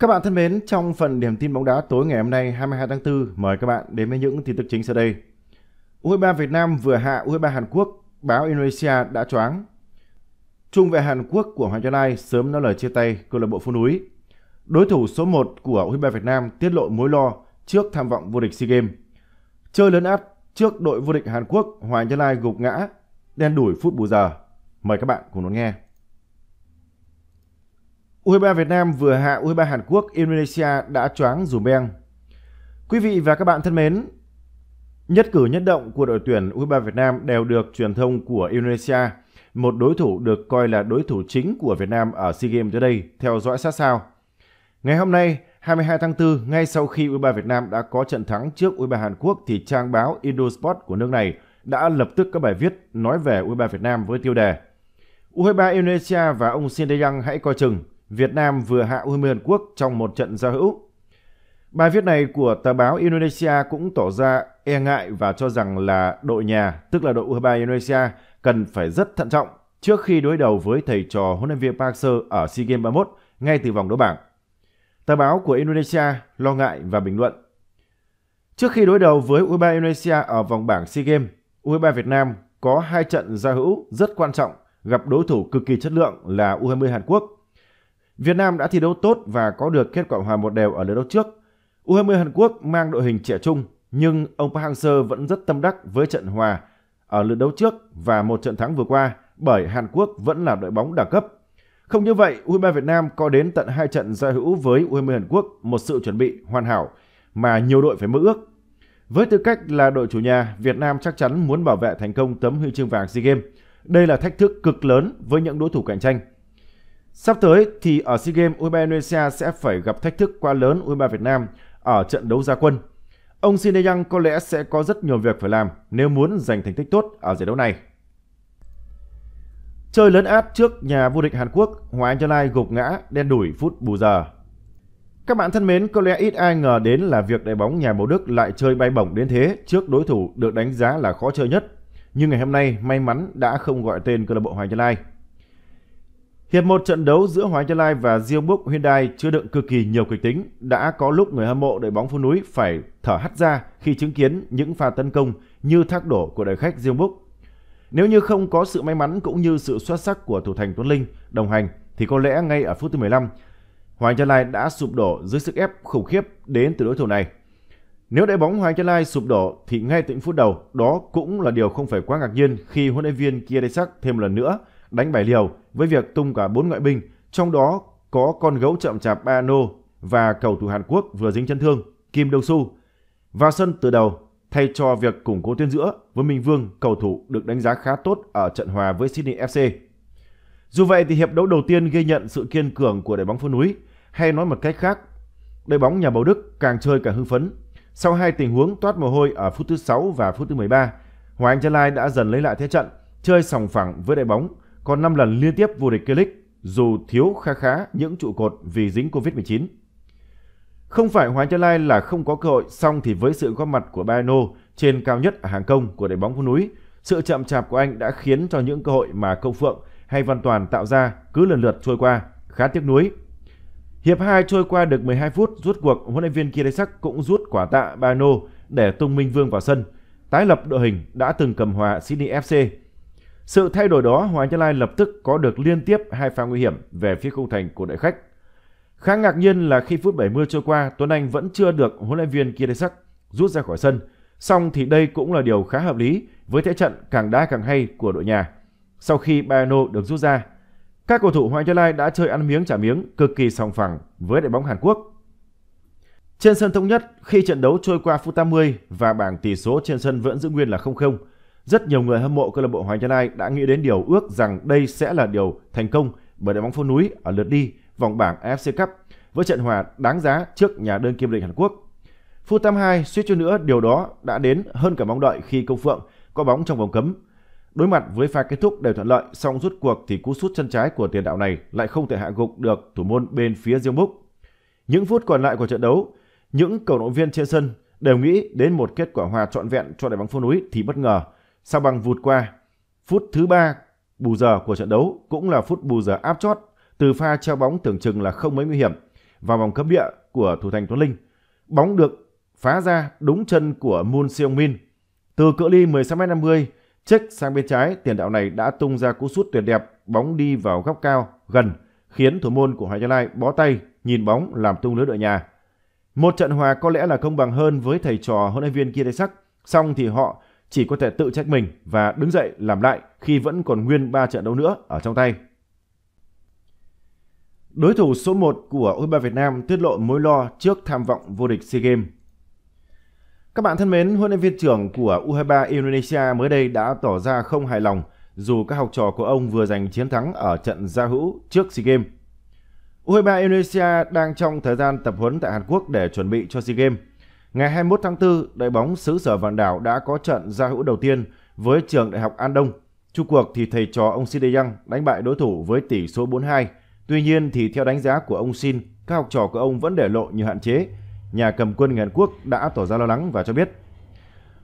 Các bạn thân mến, trong phần điểm tin bóng đá tối ngày hôm nay 22 tháng 4, mời các bạn đến với những tin tức chính sau đây. U23 Việt Nam vừa hạ U23 Hàn Quốc, báo Indonesia đã choáng. Trung vệ Hàn Quốc của Hoàng Gia Lai sớm nói lời chia tay câu lạc bộ Phú Núi. Đối thủ số 1 của U23 Việt Nam tiết lộ mối lo trước tham vọng vô địch SEA Games. Chơi lớn áp trước đội vô địch Hàn Quốc, Hoàng Gia Lai gục ngã, đen đuổi phút bù giờ. Mời các bạn cùng đón nghe. U23 Việt Nam vừa hạ U23 Hàn Quốc, Indonesia đã choáng dù beng. Quý vị và các bạn thân mến, nhất cử nhất động của đội tuyển U23 Việt Nam đều được truyền thông của Indonesia, một đối thủ được coi là đối thủ chính của Việt Nam ở SEA Games tới đây, theo dõi sát sao. Ngày hôm nay, 22 tháng 4, ngay sau khi U23 Việt Nam đã có trận thắng trước U23 Hàn Quốc thì trang báo Indosport của nước này đã lập tức có bài viết nói về U23 Việt Nam với tiêu đề U23 Indonesia và ông Shin hãy coi chừng – Việt Nam vừa hạ U20 Hàn Quốc trong một trận giao hữu. Bài viết này của tờ báo Indonesia cũng tỏ ra e ngại và cho rằng là đội nhà, tức là đội U23 Indonesia, cần phải rất thận trọng trước khi đối đầu với thầy trò huấn luyện viên Park Seo ở SEA Games 31 ngay từ vòng đấu bảng. Tờ báo của Indonesia lo ngại và bình luận. Trước khi đối đầu với U23 Indonesia ở vòng bảng SEA Games, U23 Việt Nam có hai trận giao hữu rất quan trọng gặp đối thủ cực kỳ chất lượng là U20 Hàn Quốc Việt Nam đã thi đấu tốt và có được kết quả hòa một đều ở lượt đấu trước. U20 Hàn Quốc mang đội hình trẻ trung nhưng ông Park Hang-seo vẫn rất tâm đắc với trận hòa ở lượt đấu trước và một trận thắng vừa qua bởi Hàn Quốc vẫn là đội bóng đẳng cấp. Không như vậy, U23 Việt Nam có đến tận hai trận giao hữu với U20 Hàn Quốc một sự chuẩn bị hoàn hảo mà nhiều đội phải mơ ước. Với tư cách là đội chủ nhà, Việt Nam chắc chắn muốn bảo vệ thành công tấm huy chương vàng SEA Games. Đây là thách thức cực lớn với những đối thủ cạnh tranh. Sắp tới thì ở SEA Games U23 Indonesia sẽ phải gặp thách thức quá lớn U23 Việt Nam ở trận đấu gia quân. Ông Shin Yang có lẽ sẽ có rất nhiều việc phải làm nếu muốn giành thành tích tốt ở giải đấu này. Chơi lớn át trước nhà vô địch Hàn Quốc, Hoàng Anh Gia Lai gục ngã đen đuổi phút bù giờ. Các bạn thân mến, có lẽ ít ai ngờ đến là việc đội bóng nhà bầu Đức lại chơi bay bổng đến thế trước đối thủ được đánh giá là khó chơi nhất. Nhưng ngày hôm nay may mắn đã không gọi tên câu lạc bộ Hoàng Gia Lai. Hiệp một trận đấu giữa Hoàng Gia Lai và Diêu Hyundai chứa đựng cực kỳ nhiều kịch tính, đã có lúc người hâm mộ đội bóng phố núi phải thở hắt ra khi chứng kiến những pha tấn công như thác đổ của đội khách Diêu Nếu như không có sự may mắn cũng như sự xuất sắc của thủ thành Tuấn Linh đồng hành thì có lẽ ngay ở phút thứ 15, Hoàng Gia Lai đã sụp đổ dưới sức ép khủng khiếp đến từ đối thủ này. Nếu đội bóng Hoàng Gia Lai sụp đổ thì ngay từ phút đầu đó cũng là điều không phải quá ngạc nhiên khi huấn luyện viên Kia Day Sắc thêm lần nữa – đánh bảy liều với việc tung cả bốn ngoại binh, trong đó có con gấu chậm chạp Ba Ano và cầu thủ Hàn Quốc vừa dính chấn thương Kim Đông Su vào sân từ đầu thay cho việc củng cố tuyến giữa với Minh Vương cầu thủ được đánh giá khá tốt ở trận hòa với Sydney FC. Dù vậy thì hiệp đấu đầu tiên ghi nhận sự kiên cường của đội bóng Phố núi, hay nói một cách khác, đội bóng nhà bầu Đức càng chơi càng hưng phấn. Sau hai tình huống toát mồ hôi ở phút thứ 6 và phút thứ 13, Hoàng Anh Gia Lai đã dần lấy lại thế trận, chơi sòng phẳng với đội bóng còn 5 lần liên tiếp vô địch K league dù thiếu kha khá những trụ cột vì dính Covid-19. Không phải Hoàng Gia Lai là không có cơ hội, song thì với sự góp mặt của Baiano trên cao nhất ở hàng công của đội bóng phố núi, sự chậm chạp của anh đã khiến cho những cơ hội mà Công Phượng hay Văn Toàn tạo ra cứ lần lượt trôi qua, khá tiếc nuối. Hiệp 2 trôi qua được 12 phút, rút cuộc huấn luyện viên Kiresak cũng rút quả tạ Baiano để tung Minh Vương vào sân, tái lập đội hình đã từng cầm hòa Sydney FC sự thay đổi đó, Hoàng Gia Lai lập tức có được liên tiếp hai pha nguy hiểm về phía khung thành của đội khách. Khá ngạc nhiên là khi phút 70 trôi qua, Tuấn Anh vẫn chưa được huấn luyện viên Kidesak rút ra khỏi sân. Song thì đây cũng là điều khá hợp lý với thế trận càng đá càng hay của đội nhà. Sau khi Baiano được rút ra, các cầu thủ Hoàng Gia Lai đã chơi ăn miếng trả miếng cực kỳ sòng phẳng với đội bóng Hàn Quốc. Trên sân thống nhất, khi trận đấu trôi qua phút 80 và bảng tỷ số trên sân vẫn giữ nguyên là 0-0, rất nhiều người hâm mộ câu lạc bộ Hoàng Gia Lai đã nghĩ đến điều ước rằng đây sẽ là điều thành công bởi đội bóng phố núi ở lượt đi vòng bảng AFC Cup với trận hòa đáng giá trước nhà đơn kim lịch Hàn Quốc. Phút 82 suýt chút nữa điều đó đã đến hơn cả mong đợi khi Công Phượng có bóng trong vòng cấm. Đối mặt với pha kết thúc đều thuận lợi, song rút cuộc thì cú sút chân trái của tiền đạo này lại không thể hạ gục được thủ môn bên phía Diêu búc Những phút còn lại của trận đấu, những cầu động viên trên sân đều nghĩ đến một kết quả hòa trọn vẹn cho đội bóng phố núi thì bất ngờ Sao bằng vụt qua. Phút thứ ba bù giờ của trận đấu cũng là phút bù giờ áp chót từ pha treo bóng tưởng chừng là không mấy nguy hiểm vào vòng cấm địa của thủ thành Tuấn Linh. Bóng được phá ra đúng chân của Moon Seong Min. Từ cự ly 16m50, chích sang bên trái, tiền đạo này đã tung ra cú sút tuyệt đẹp, bóng đi vào góc cao, gần, khiến thủ môn của Hoàng Gia Lai bó tay, nhìn bóng làm tung lưới đội nhà. Một trận hòa có lẽ là công bằng hơn với thầy trò huấn luyện viên kia Kiresak, song thì họ chỉ có thể tự trách mình và đứng dậy làm lại khi vẫn còn nguyên 3 trận đấu nữa ở trong tay. Đối thủ số 1 của U23 Việt Nam tiết lộ mối lo trước tham vọng vô địch SEA Games. Các bạn thân mến, huấn luyện viên trưởng của U23 Indonesia mới đây đã tỏ ra không hài lòng dù các học trò của ông vừa giành chiến thắng ở trận giao hữu trước SEA Games. U23 Indonesia đang trong thời gian tập huấn tại Hàn Quốc để chuẩn bị cho SEA Games Ngày 21 tháng 4, đội bóng xứ sở Vạn Đảo đã có trận giao hữu đầu tiên với trường Đại học An Đông. Chung cuộc thì thầy trò ông Shin Young đánh bại đối thủ với tỷ số 4-2. Tuy nhiên thì theo đánh giá của ông Shin, các học trò của ông vẫn để lộ nhiều hạn chế. Nhà cầm quân người Hàn Quốc đã tỏ ra lo lắng và cho biết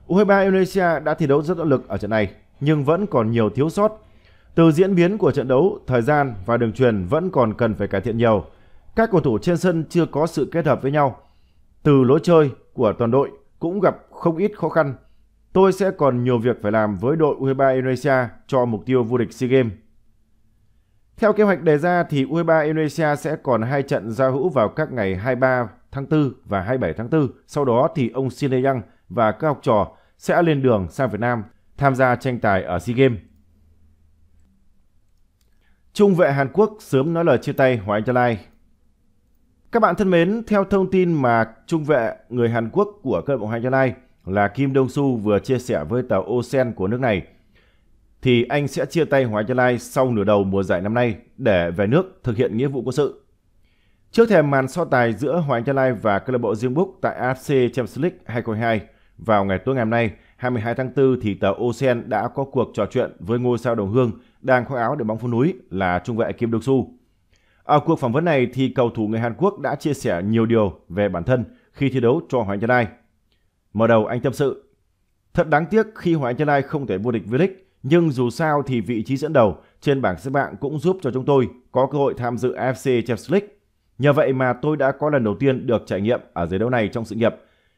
U23 Indonesia đã thi đấu rất nỗ lực ở trận này nhưng vẫn còn nhiều thiếu sót. Từ diễn biến của trận đấu, thời gian và đường truyền vẫn còn cần phải cải thiện nhiều. Các cầu thủ trên sân chưa có sự kết hợp với nhau. Từ lối chơi, của toàn đội cũng gặp không ít khó khăn. Tôi sẽ còn nhiều việc phải làm với đội U23 Indonesia cho mục tiêu vô địch SEA Games. Theo kế hoạch đề ra thì U23 Indonesia sẽ còn hai trận giao hữu vào các ngày 23 tháng 4 và 27 tháng 4. Sau đó thì ông Sineyang và các học trò sẽ lên đường sang Việt Nam tham gia tranh tài ở SEA Games. Trung vệ Hàn Quốc sớm nói lời chia tay Hoàng Anh Gia Lai các bạn thân mến, theo thông tin mà trung vệ người Hàn Quốc của câu lạc bộ Hoàng Gia Lai là Kim Dong Su vừa chia sẻ với tờ Ocean của nước này, thì anh sẽ chia tay Hoàng Gia Lai sau nửa đầu mùa giải năm nay để về nước thực hiện nghĩa vụ quân sự. Trước thềm màn so tài giữa Hoàng Gia Lai và câu lạc bộ Dương Búc tại AFC Champions League 2022 vào ngày tối ngày hôm nay, 22 tháng 4 thì tờ Ocean đã có cuộc trò chuyện với ngôi sao đồng hương đang khoác áo đội bóng phố núi là trung vệ Kim Dong Su. Ở à, cuộc phỏng vấn này thì cầu thủ người Hàn Quốc đã chia sẻ nhiều điều về bản thân khi thi đấu cho Hoàng Anh Gia Mở đầu anh tâm sự, thật đáng tiếc khi Hoàng Anh Gia không thể vô địch V-League, nhưng dù sao thì vị trí dẫn đầu trên bảng xếp hạng cũng giúp cho chúng tôi có cơ hội tham dự AFC Champions League. Nhờ vậy mà tôi đã có lần đầu tiên được trải nghiệm ở giải đấu này trong sự nghiệp.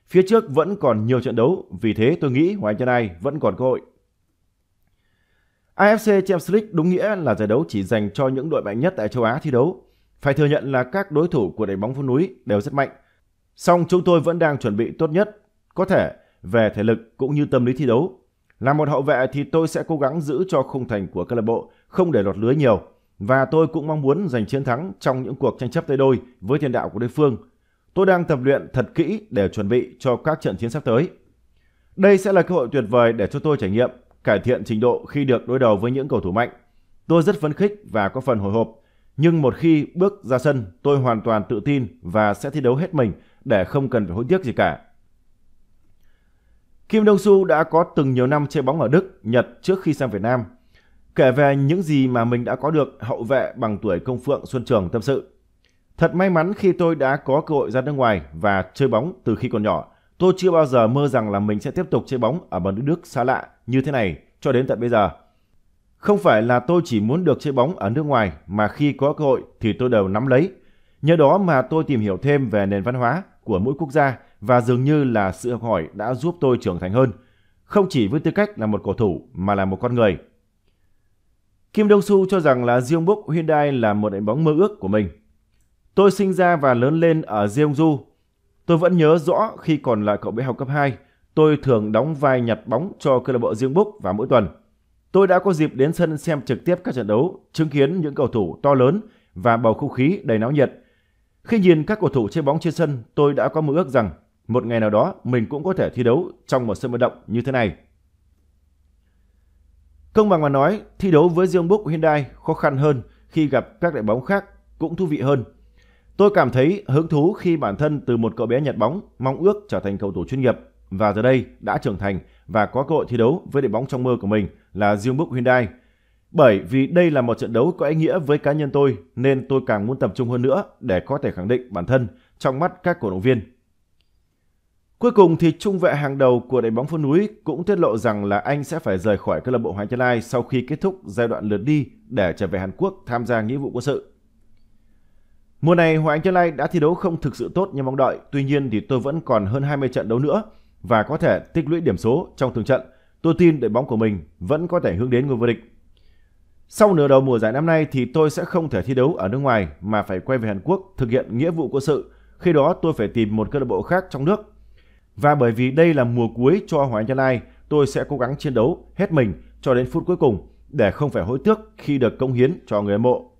Phía trước vẫn còn nhiều trận đấu, vì thế tôi nghĩ Hoàng Anh Gia vẫn còn cơ hội AFC Champions League đúng nghĩa là giải đấu chỉ dành cho những đội mạnh nhất tại châu Á thi đấu. Phải thừa nhận là các đối thủ của đội bóng phố núi đều rất mạnh. Song chúng tôi vẫn đang chuẩn bị tốt nhất có thể về thể lực cũng như tâm lý thi đấu. Là một hậu vệ thì tôi sẽ cố gắng giữ cho khung thành của câu lạc bộ không để lọt lưới nhiều và tôi cũng mong muốn giành chiến thắng trong những cuộc tranh chấp tay đôi với tiền đạo của đối phương. Tôi đang tập luyện thật kỹ để chuẩn bị cho các trận chiến sắp tới. Đây sẽ là cơ hội tuyệt vời để cho tôi trải nghiệm cải thiện trình độ khi được đối đầu với những cầu thủ mạnh. Tôi rất phấn khích và có phần hồi hộp, nhưng một khi bước ra sân, tôi hoàn toàn tự tin và sẽ thi đấu hết mình để không cần phải hối tiếc gì cả. Kim Dong Su đã có từng nhiều năm chơi bóng ở Đức, Nhật trước khi sang Việt Nam. Kể về những gì mà mình đã có được hậu vệ bằng tuổi công phượng Xuân Trường tâm sự. Thật may mắn khi tôi đã có cơ hội ra nước ngoài và chơi bóng từ khi còn nhỏ Tôi chưa bao giờ mơ rằng là mình sẽ tiếp tục chơi bóng ở một nước Đức xa lạ như thế này cho đến tận bây giờ. Không phải là tôi chỉ muốn được chơi bóng ở nước ngoài mà khi có cơ hội thì tôi đều nắm lấy. Nhờ đó mà tôi tìm hiểu thêm về nền văn hóa của mỗi quốc gia và dường như là sự học hỏi đã giúp tôi trưởng thành hơn, không chỉ với tư cách là một cầu thủ mà là một con người. Kim Đông Su cho rằng là Jeonbuk Hyundai là một đội bóng mơ ước của mình. Tôi sinh ra và lớn lên ở Jeonju. Tôi vẫn nhớ rõ khi còn là cậu bé học cấp 2, tôi thường đóng vai nhặt bóng cho câu lạc bộ riêng Búc và mỗi tuần. Tôi đã có dịp đến sân xem trực tiếp các trận đấu, chứng kiến những cầu thủ to lớn và bầu không khí đầy náo nhiệt. Khi nhìn các cầu thủ chơi bóng trên sân, tôi đã có mơ ước rằng một ngày nào đó mình cũng có thể thi đấu trong một sân vận động như thế này. Công bằng mà nói, thi đấu với Dương Búc Hyundai khó khăn hơn khi gặp các đội bóng khác cũng thú vị hơn Tôi cảm thấy hứng thú khi bản thân từ một cậu bé nhặt bóng mong ước trở thành cầu thủ chuyên nghiệp và giờ đây đã trưởng thành và có cơ hội thi đấu với đội bóng trong mơ của mình là Jeonbuk Hyundai. Bởi vì đây là một trận đấu có ý nghĩa với cá nhân tôi nên tôi càng muốn tập trung hơn nữa để có thể khẳng định bản thân trong mắt các cổ động viên. Cuối cùng thì trung vệ hàng đầu của đội bóng phố núi cũng tiết lộ rằng là anh sẽ phải rời khỏi câu lạc bộ Hoàng Gia Lai sau khi kết thúc giai đoạn lượt đi để trở về Hàn Quốc tham gia nghĩa vụ quân sự. Mùa này Hoàng Anh Gia Lai đã thi đấu không thực sự tốt như mong đợi, tuy nhiên thì tôi vẫn còn hơn 20 trận đấu nữa và có thể tích lũy điểm số trong từng trận. Tôi tin đội bóng của mình vẫn có thể hướng đến ngôi vô địch. Sau nửa đầu mùa giải năm nay thì tôi sẽ không thể thi đấu ở nước ngoài mà phải quay về Hàn Quốc thực hiện nghĩa vụ quân sự. Khi đó tôi phải tìm một câu lạc bộ khác trong nước. Và bởi vì đây là mùa cuối cho Hoàng Anh Gia Lai, tôi sẽ cố gắng chiến đấu hết mình cho đến phút cuối cùng để không phải hối tiếc khi được công hiến cho người hâm mộ.